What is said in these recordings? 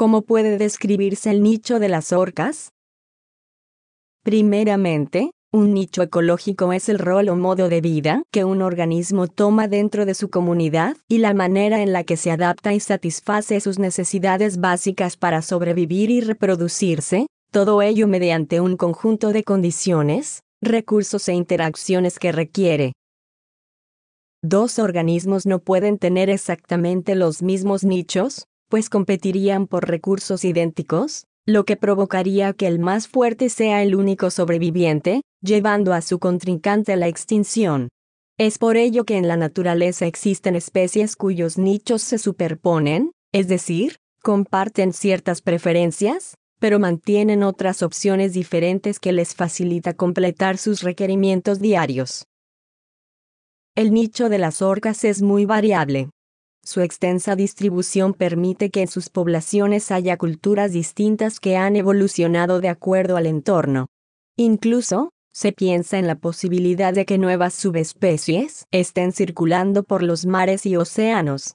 ¿Cómo puede describirse el nicho de las orcas? Primeramente, un nicho ecológico es el rol o modo de vida que un organismo toma dentro de su comunidad y la manera en la que se adapta y satisface sus necesidades básicas para sobrevivir y reproducirse, todo ello mediante un conjunto de condiciones, recursos e interacciones que requiere. Dos organismos no pueden tener exactamente los mismos nichos, pues competirían por recursos idénticos, lo que provocaría que el más fuerte sea el único sobreviviente, llevando a su contrincante a la extinción. Es por ello que en la naturaleza existen especies cuyos nichos se superponen, es decir, comparten ciertas preferencias, pero mantienen otras opciones diferentes que les facilita completar sus requerimientos diarios. El nicho de las orcas es muy variable. Su extensa distribución permite que en sus poblaciones haya culturas distintas que han evolucionado de acuerdo al entorno. Incluso, se piensa en la posibilidad de que nuevas subespecies estén circulando por los mares y océanos.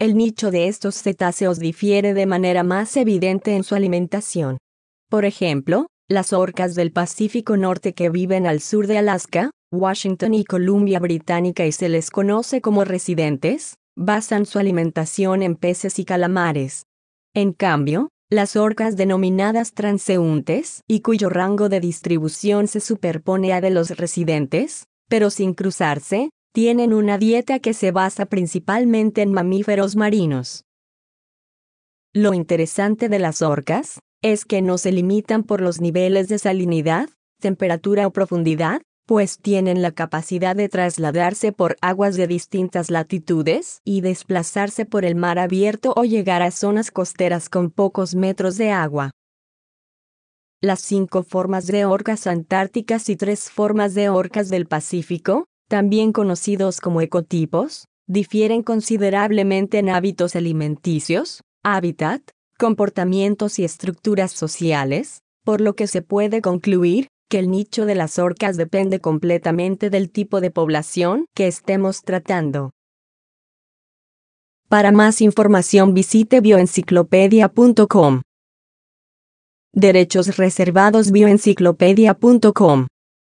El nicho de estos cetáceos difiere de manera más evidente en su alimentación. Por ejemplo, las orcas del Pacífico Norte que viven al sur de Alaska, Washington y Columbia Británica y se les conoce como residentes, basan su alimentación en peces y calamares. En cambio, las orcas denominadas transeúntes, y cuyo rango de distribución se superpone a de los residentes, pero sin cruzarse, tienen una dieta que se basa principalmente en mamíferos marinos. Lo interesante de las orcas es que no se limitan por los niveles de salinidad, temperatura o profundidad, pues tienen la capacidad de trasladarse por aguas de distintas latitudes y desplazarse por el mar abierto o llegar a zonas costeras con pocos metros de agua. Las cinco formas de orcas antárticas y tres formas de orcas del Pacífico, también conocidos como ecotipos, difieren considerablemente en hábitos alimenticios, hábitat, comportamientos y estructuras sociales, por lo que se puede concluir que el nicho de las orcas depende completamente del tipo de población que estemos tratando. Para más información visite bioenciclopedia.com. Derechos reservados bioenciclopedia.com